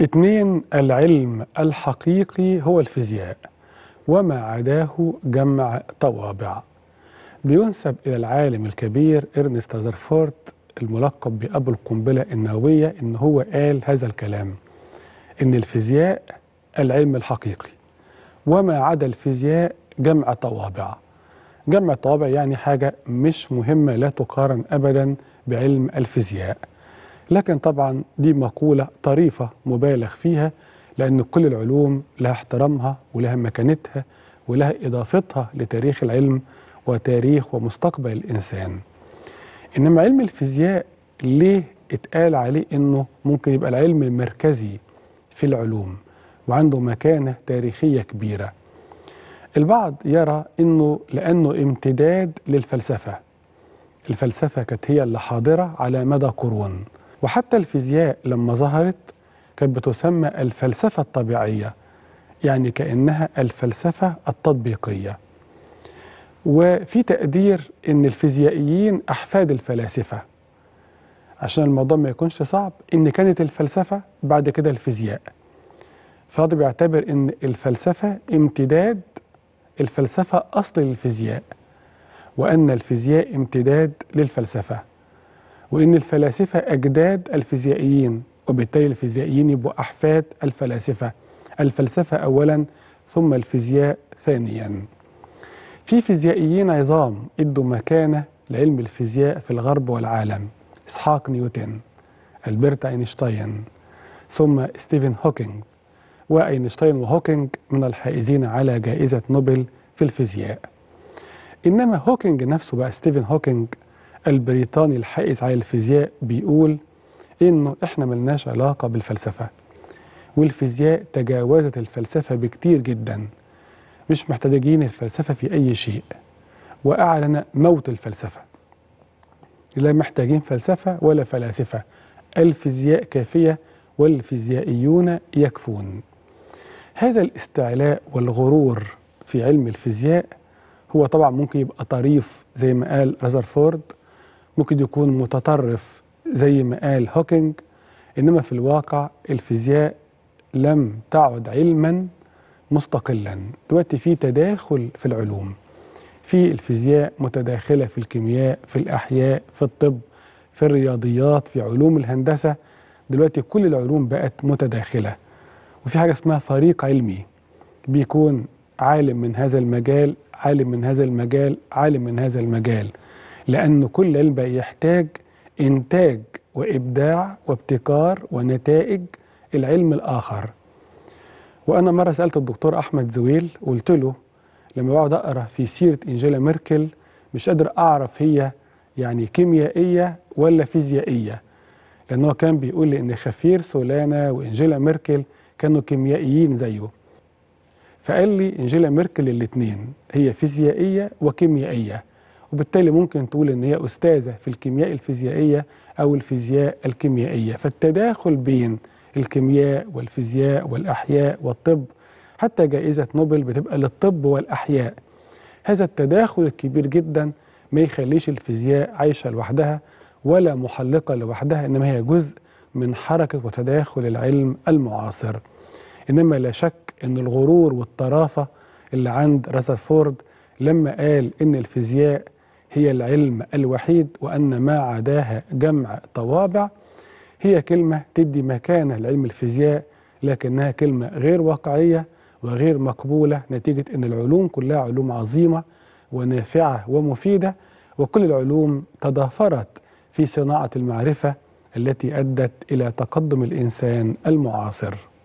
اثنين العلم الحقيقي هو الفيزياء وما عداه جمع طوابع بينسب إلى العالم الكبير إرنست رذرفورد الملقب بأبو القنبلة النووية إن هو قال هذا الكلام إن الفيزياء العلم الحقيقي وما عدا الفيزياء جمع طوابع جمع طوابع يعني حاجة مش مهمة لا تقارن أبدا بعلم الفيزياء لكن طبعا دي مقولة طريفة مبالغ فيها لأن كل العلوم لها احترامها ولها مكانتها ولها إضافتها لتاريخ العلم وتاريخ ومستقبل الإنسان إنما علم الفيزياء ليه اتقال عليه إنه ممكن يبقى العلم المركزي في العلوم وعنده مكانة تاريخية كبيرة البعض يرى إنه لأنه امتداد للفلسفة الفلسفة كانت هي اللي حاضرة على مدى قرون وحتى الفيزياء لما ظهرت كانت بتسمى الفلسفة الطبيعية يعني كأنها الفلسفة التطبيقية وفي تقدير ان الفيزيائيين احفاد الفلاسفه عشان الموضوع ما يكونش صعب ان كانت الفلسفه بعد كده الفيزياء فهذا بيعتبر ان الفلسفه امتداد الفلسفه اصل الفيزياء وان الفيزياء امتداد للفلسفه وإن الفلاسفة أجداد الفيزيائيين وبالتالي الفيزيائيين يبقوا أحفاد الفلاسفة الفلسفة أولا ثم الفيزياء ثانيا في فيزيائيين عظام ادوا مكانة لعلم الفيزياء في الغرب والعالم إسحاق نيوتن ألبرت أينشتاين ثم ستيفن هوكينج وأينشتاين وهوكينج من الحائزين على جائزة نوبل في الفيزياء إنما هوكينج نفسه بقى ستيفن هوكينج البريطاني الحائز على الفيزياء بيقول إنه إحنا ملناش علاقة بالفلسفة والفيزياء تجاوزت الفلسفة بكتير جدا مش محتاجين الفلسفة في أي شيء وأعلن موت الفلسفة لا محتاجين فلسفة ولا فلاسفة الفيزياء كافية والفيزيائيون يكفون هذا الاستعلاء والغرور في علم الفيزياء هو طبعا ممكن يبقى طريف زي ما قال رذرفورد ممكن يكون متطرف زي ما قال هوكينج إنما في الواقع الفيزياء لم تعد علما مستقلا دلوقتي في تداخل في العلوم في الفيزياء متداخلة في الكيمياء في الأحياء في الطب في الرياضيات في علوم الهندسة دلوقتي كل العلوم بقت متداخلة وفي حاجة اسمها فريق علمي بيكون عالم من هذا المجال عالم من هذا المجال عالم من هذا المجال لأن كل علم يحتاج إنتاج وإبداع وابتكار ونتائج العلم الآخر وأنا مرة سألت الدكتور أحمد زويل قلت له لما بقعد أقرأ في سيرة إنجيلا ميركل مش قادر أعرف هي يعني كيميائية ولا فيزيائية لأن هو كان بيقول لي إن خفير سولانا وإنجيلا ميركل كانوا كيميائيين زيه فقال لي إنجيلا ميركل الاتنين هي فيزيائية وكيميائية وبالتالي ممكن تقول ان هي استاذه في الكيمياء الفيزيائيه او الفيزياء الكيميائيه فالتداخل بين الكيمياء والفيزياء والاحياء والطب حتى جائزه نوبل بتبقى للطب والاحياء هذا التداخل الكبير جدا ما يخليش الفيزياء عايشه لوحدها ولا محلقه لوحدها انما هي جزء من حركه وتداخل العلم المعاصر انما لا شك ان الغرور والطرافه اللي عند رذرفورد لما قال ان الفيزياء هي العلم الوحيد وأن ما عداها جمع طوابع هي كلمة تدي مكانة لعلم الفيزياء لكنها كلمة غير واقعية وغير مقبولة نتيجة أن العلوم كلها علوم عظيمة ونافعة ومفيدة وكل العلوم تضافرت في صناعة المعرفة التي أدت إلى تقدم الإنسان المعاصر